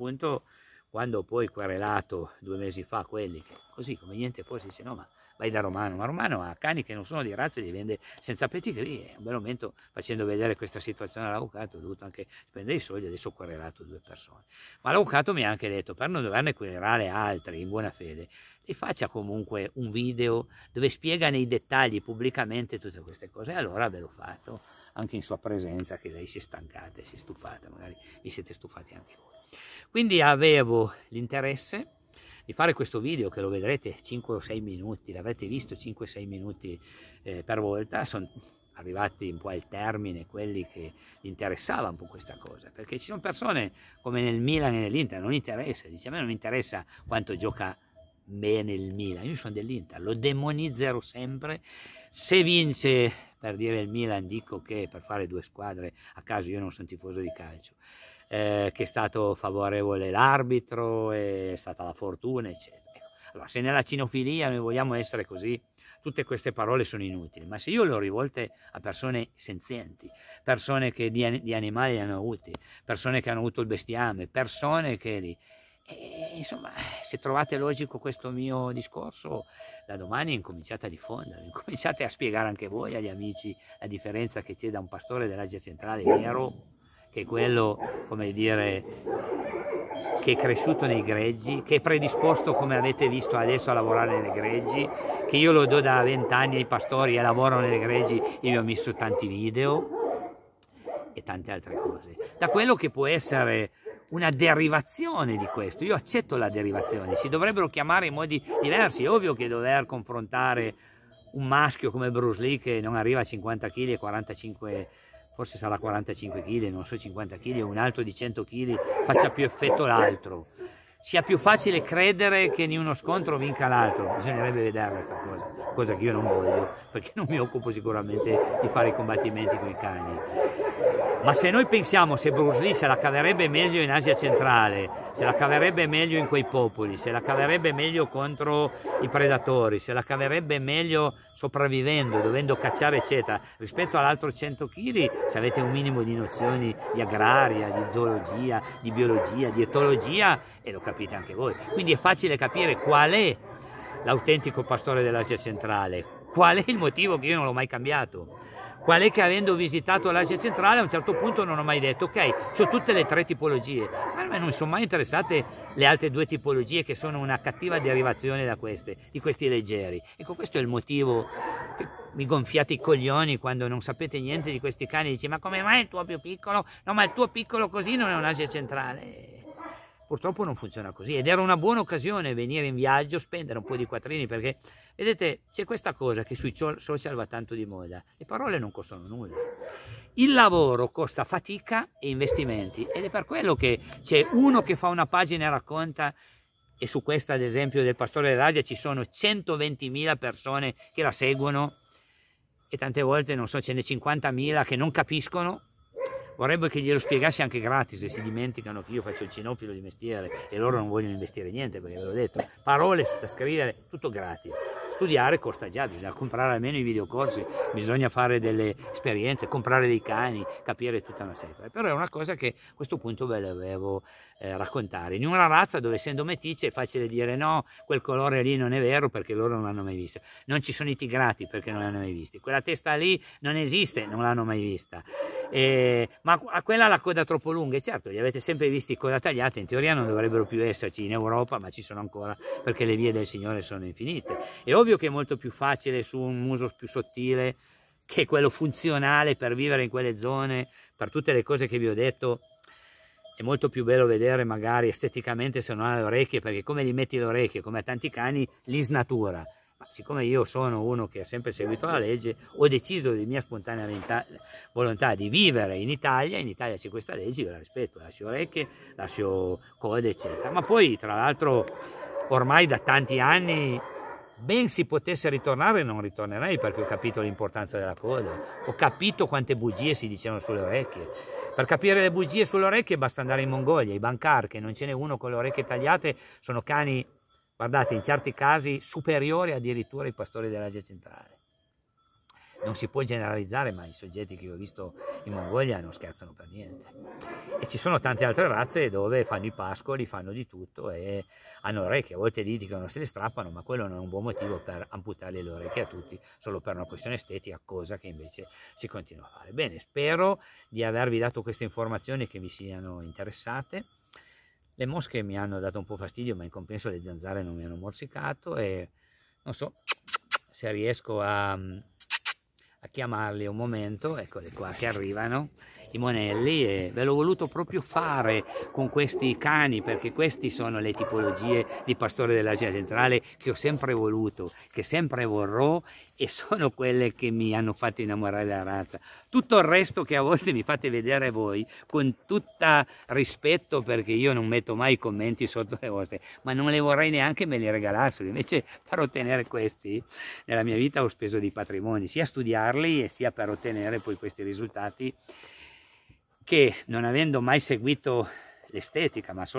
appunto quando poi querelato due mesi fa quelli che così come niente poi si dice no ma vai da Romano, ma Romano ha cani che non sono di razza e li vende senza pedigree, un bel momento facendo vedere questa situazione all'avvocato ho dovuto anche spendere i soldi, adesso ho querelato due persone, ma l'avvocato mi ha anche detto per non doverne querelare altri in buona fede, e faccia comunque un video dove spiega nei dettagli pubblicamente tutte queste cose, e allora ve l'ho fatto anche in sua presenza che lei si è stancata e si è stufata, magari vi siete stufati anche voi. Quindi avevo l'interesse di fare questo video che lo vedrete 5 o 6 minuti, l'avete visto 5-6 minuti eh, per volta, sono arrivati un po' al termine quelli che interessava un po' questa cosa, perché ci sono persone come nel Milan e nell'Inter, non interessa, dice a me non interessa quanto gioca bene il Milan, io sono dell'Inter, lo demonizzerò sempre se vince per dire il Milan dico che per fare due squadre a caso io non sono tifoso di calcio eh, che è stato favorevole l'arbitro è stata la fortuna eccetera ecco, allora se nella cinofilia noi vogliamo essere così tutte queste parole sono inutili ma se io le ho rivolte a persone senzienti persone che di, di animali hanno avuti persone che hanno avuto il bestiame persone che li, e, insomma, se trovate logico questo mio discorso, da domani incominciate a diffondere, incominciate a spiegare anche voi agli amici la differenza che c'è da un pastore dell'Asia centrale nero, che è quello, come dire, che è cresciuto nei greggi, che è predisposto, come avete visto adesso, a lavorare nei greggi, che io lo do da vent'anni ai pastori e lavoro nei greggi, io vi ho messo tanti video e tante altre cose. Da quello che può essere una derivazione di questo. Io accetto la derivazione, si dovrebbero chiamare in modi diversi. È ovvio che dover confrontare un maschio come Bruce Lee che non arriva a 50 kg e 45 forse sarà 45 kg, non so 50 kg, un altro di 100 kg faccia più effetto l'altro. Sia più facile credere che in uno scontro vinca l'altro, bisognerebbe vedere questa cosa, cosa che io non voglio, perché non mi occupo sicuramente di fare i combattimenti con i cani ma se noi pensiamo se Bruce Lee se la caverebbe meglio in Asia centrale, se la caverebbe meglio in quei popoli, se la caverebbe meglio contro i predatori, se la caverebbe meglio sopravvivendo, dovendo cacciare eccetera, rispetto all'altro 100 kg se avete un minimo di nozioni di agraria, di zoologia, di biologia, di etologia e lo capite anche voi. Quindi è facile capire qual è l'autentico pastore dell'Asia centrale, qual è il motivo che io non l'ho mai cambiato qual è che avendo visitato l'Asia centrale a un certo punto non ho mai detto ok, sono tutte le tre tipologie, ma a me non sono mai interessate le altre due tipologie che sono una cattiva derivazione da queste, di questi leggeri. Ecco, questo è il motivo che mi gonfiate i coglioni quando non sapete niente di questi cani, dici ma come mai il tuo più piccolo? No, ma il tuo piccolo così non è un'Asia centrale. Purtroppo non funziona così ed era una buona occasione venire in viaggio, spendere un po' di quattrini perché vedete c'è questa cosa che sui social va tanto di moda, le parole non costano nulla. Il lavoro costa fatica e investimenti ed è per quello che c'è uno che fa una pagina e racconta e su questa ad esempio del pastore dell'Asia ci sono 120.000 persone che la seguono e tante volte non so ce ne 50.000 che non capiscono vorrebbe che glielo spiegassi anche gratis se si dimenticano che io faccio il cinofilo di mestiere e loro non vogliono investire niente perché ve l'ho detto, parole da scrivere, tutto gratis. Studiare costa già, bisogna comprare almeno i videocorsi, bisogna fare delle esperienze, comprare dei cani, capire tutta una serie. Però è una cosa che a questo punto ve la devo eh, raccontare. In una razza dove essendo metice è facile dire no, quel colore lì non è vero perché loro non l'hanno mai visto. Non ci sono i tigrati perché non l'hanno mai visto. Quella testa lì non esiste, non l'hanno mai vista. Eh, ma a ah, quella la coda troppo lunga, e certo, li avete sempre visti coda tagliata, in teoria non dovrebbero più esserci in Europa, ma ci sono ancora perché le vie del Signore sono infinite. È ovvio che è molto più facile su un muso più sottile che quello funzionale per vivere in quelle zone, per tutte le cose che vi ho detto, è molto più bello vedere magari esteticamente se non ha le orecchie, perché come gli metti le orecchie, come a tanti cani, li snatura. Ma siccome io sono uno che ha sempre seguito la legge, ho deciso di mia spontanea volontà di vivere in Italia, in Italia c'è questa legge, io la rispetto, lascio orecchie, lascio code, eccetera. Ma poi, tra l'altro, ormai da tanti anni ben si potesse ritornare non ritornerei perché ho capito l'importanza della coda, ho capito quante bugie si dicevano sulle orecchie. Per capire le bugie sulle orecchie basta andare in Mongolia, i bancar che non ce n'è uno con le orecchie tagliate, sono cani guardate, in certi casi superiori addirittura ai pastori dell'Asia centrale. Non si può generalizzare, ma i soggetti che ho visto in Mongolia non scherzano per niente. E ci sono tante altre razze dove fanno i pascoli, fanno di tutto e hanno orecchie, a volte litigano, se le strappano, ma quello non è un buon motivo per amputarle le orecchie a tutti, solo per una questione estetica, cosa che invece si continua a fare. Bene, spero di avervi dato queste informazioni che vi siano interessate. Le mosche mi hanno dato un po' fastidio, ma in compenso le zanzare non mi hanno morsicato e non so se riesco a, a chiamarle un momento, eccole qua che arrivano i monelli e ve l'ho voluto proprio fare con questi cani perché queste sono le tipologie di pastore dell'Asia centrale che ho sempre voluto, che sempre vorrò e sono quelle che mi hanno fatto innamorare della razza. Tutto il resto che a volte mi fate vedere voi con tutto rispetto perché io non metto mai i commenti sotto le vostre, ma non le vorrei neanche me li regalassero, invece per ottenere questi nella mia vita ho speso dei patrimoni, sia studiarli e sia per ottenere poi questi risultati che non avendo mai seguito l'estetica, ma solo